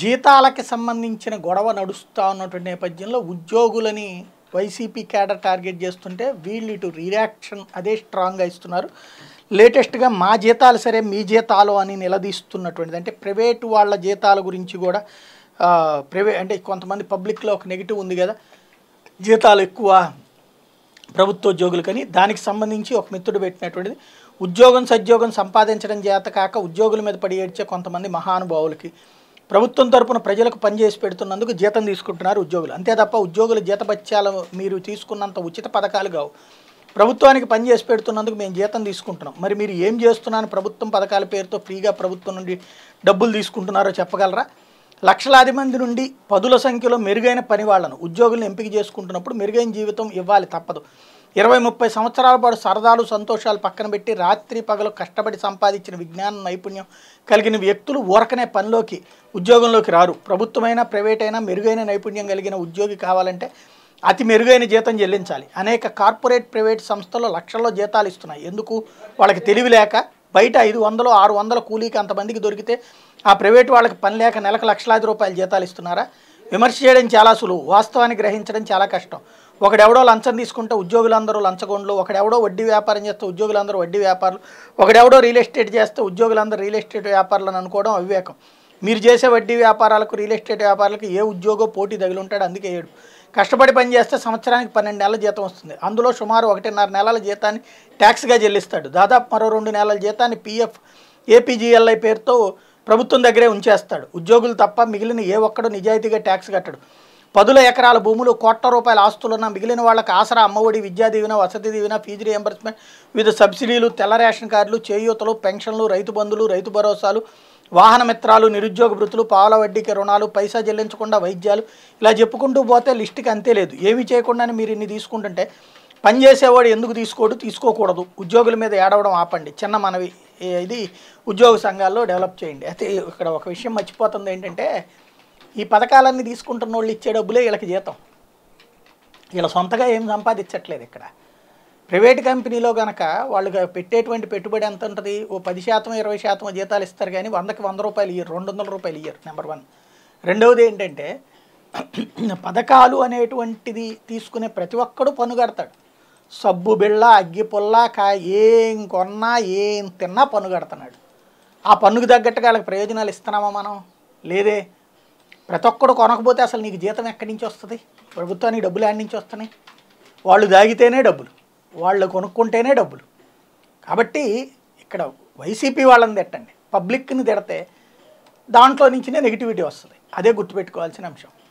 జీతాలకి సంబంధించిన గొడవ నడుస్తూ ఉన్నటువంటి నేపథ్యంలో ఉద్యోగులని వైసీపీ క్యాడర్ టార్గెట్ చేస్తుంటే వీళ్ళు ఇటు రియాక్షన్ అదే స్ట్రాంగ్గా ఇస్తున్నారు లేటెస్ట్గా మా జీతాలు సరే మీ జీతాలు అని నిలదీస్తున్నటువంటిది అంటే ప్రైవేటు వాళ్ళ జీతాల గురించి కూడా ప్రైవే అంటే కొంతమంది పబ్లిక్లో ఒక నెగిటివ్ ఉంది కదా జీతాలు ఎక్కువ ప్రభుత్వ కానీ దానికి సంబంధించి ఒక మిత్రుడు పెట్టినటువంటిది ఉద్యోగం సద్యోగం సంపాదించడం చేత కాక ఉద్యోగుల మీద పడి ఏడ్చే కొంతమంది మహానుభావులకి ప్రభుత్వం తరపున ప్రజలకు పనిచేసి పెడుతున్నందుకు జీతం తీసుకుంటున్నారు ఉద్యోగులు అంతే తప్ప ఉద్యోగుల జీతపత్యాలు మీరు తీసుకున్నంత ఉచిత పథకాలు కావు ప్రభుత్వానికి పనిచేసి పెడుతున్నందుకు మేము జీతం తీసుకుంటున్నాం మరి మీరు ఏం చేస్తున్నాను ప్రభుత్వం పథకాల పేరుతో ఫ్రీగా ప్రభుత్వం నుండి డబ్బులు తీసుకుంటున్నారో చెప్పగలరా లక్షలాది మంది నుండి పదుల సంఖ్యలో మెరుగైన పని వాళ్ళను ఉద్యోగులను ఎంపిక చేసుకుంటున్నప్పుడు మెరుగైన జీవితం ఇవ్వాలి తప్పదు ఇరవై ముప్పై సంవత్సరాల పాటు సరదాలు సంతోషాలు పక్కన పెట్టి రాత్రి పగలు కష్టపడి సంపాదించిన విజ్ఞానం నైపుణ్యం కలిగిన వ్యక్తులు ఊరకనే పనిలోకి ఉద్యోగంలోకి రారు ప్రభుత్వమైన ప్రైవేట్ అయినా మెరుగైన నైపుణ్యం కలిగిన ఉద్యోగి కావాలంటే అతి మెరుగైన జీతం చెల్లించాలి అనేక కార్పొరేట్ ప్రైవేట్ సంస్థల్లో లక్షల్లో జీతాలు ఇస్తున్నాయి ఎందుకు వాళ్ళకి తెలివి లేక బయట ఐదు వందలు ఆరు వందల కూలీకి అంతమందికి దొరికితే ఆ ప్రైవేట్ వాళ్ళకి పని లేక నెలకు లక్షలాది రూపాయలు జీతాలు ఇస్తున్నారా విమర్శ చేయడం చాలా సులువు వాస్తవాన్ని గ్రహించడం చాలా కష్టం ఒకడెవడో లంచం తీసుకుంటే ఉద్యోగులందరూ లంచగొండ్లు ఒకడెవడో వడ్డీ వ్యాపారం చేస్తే ఉద్యోగులందరూ వడ్డీ వ్యాపారులు ఒకడెవడో రియల్ ఎస్టేట్ చేస్తే ఉద్యోగులందరూ రియల్ ఎస్టేట్ వ్యాపారులు అని అనుకోవడం అవివేకం మీరు చేసే వడ్డీ వ్యాపారాలకు రియల్ ఎస్టేట్ వ్యాపారాలకు ఏ ఉద్యోగో పోటీ ఉంటాడు అందుకే ఏడు కష్టపడి పని చేస్తే సంవత్సరానికి పన్నెండు నెలల జీతం వస్తుంది అందులో సుమారు ఒకటిన్నర నెలల జీతాన్ని ట్యాక్స్గా చెల్లిస్తాడు దాదాపు మరో రెండు నెలల జీతాన్ని పీఎఫ్ ఏపీజీఎల్ఐ పేరుతో ప్రభుత్వం దగ్గరే ఉంచేస్తాడు ఉద్యోగులు తప్ప మిగిలిన ఏ ఒక్కడు నిజాయితీగా ట్యాక్స్ కట్టడు పదుల ఎకరాల భూములు కోట్ల రూపాయల ఆస్తులున్న మిగిలిన వాళ్ళకి ఆసరా అమ్మఒడి విద్యా దీవెన వసతి దీవెన ఫీజు రియంబర్స్మెంట్ వివిధ సబ్సిడీలు తెల్ల రేషన్ కార్డులు చేయూతలు పెన్షన్లు రైతు బంధులు రైతు భరోసాలు వాహన మిత్రాలు నిరుద్యోగ వృత్తులు పావుల వడ్డీకి రుణాలు పైసా చెల్లించకుండా వైద్యాలు ఇలా చెప్పుకుంటూ పోతే లిస్టుకి అంతే లేదు ఏమీ చేయకుండానే మీరు ఇన్ని తీసుకుంటుంటే పనిచేసేవాడు ఎందుకు తీసుకోడు తీసుకోకూడదు ఉద్యోగుల మీద ఏడవడం ఆపండి చిన్న మనవి ఇది ఉద్యోగ సంఘాల్లో డెవలప్ చేయండి అయితే ఇక్కడ ఒక విషయం మర్చిపోతుంది ఏంటంటే ఈ పథకాలన్నీ తీసుకుంటున్న వాళ్ళు ఇచ్చే డబ్బులే వీళ్ళకి జీతం వీళ్ళ సొంతగా ఏం సంపాదించట్లేదు ఇక్కడ ప్రైవేట్ కంపెనీలో కనుక వాళ్ళు పెట్టేటువంటి పెట్టుబడి ఎంత ఉంటుంది ఓ పది శాతం ఇరవై శాతం జీతాలు ఇస్తారు కానీ వందకి వంద రూపాయలు ఇయ్యరు రెండు వందల రూపాయలు ఇయ్యరు నెంబర్ వన్ రెండవది ఏంటంటే పథకాలు అనేటువంటిది తీసుకునే ప్రతి ఒక్కడు పనుగడతాడు సబ్బు బిళ్ళ అగ్గిపుల్ల కా ఏం కొన్నా ఏం తిన్నా పన్ను కడుతున్నాడు ఆ పన్నుకు తగ్గట్టుగా వాళ్ళకి ప్రయోజనాలు ఇస్తున్నామా మనం లేదే ప్రతి ఒక్కడు కొనకపోతే అసలు నీకు జీతం ఎక్కడి నుంచి వస్తుంది ప్రభుత్వానికి డబ్బులు ఎక్కడి నుంచి వస్తున్నాయి వాళ్ళు దాగితేనే డబ్బులు వాళ్ళు కొనుక్కుంటేనే డబ్బులు కాబట్టి ఇక్కడ వైసీపీ వాళ్ళని తిట్టండి పబ్లిక్ని తిడితే దాంట్లో నుంచినే నెగిటివిటీ వస్తుంది అదే గుర్తుపెట్టుకోవాల్సిన అంశం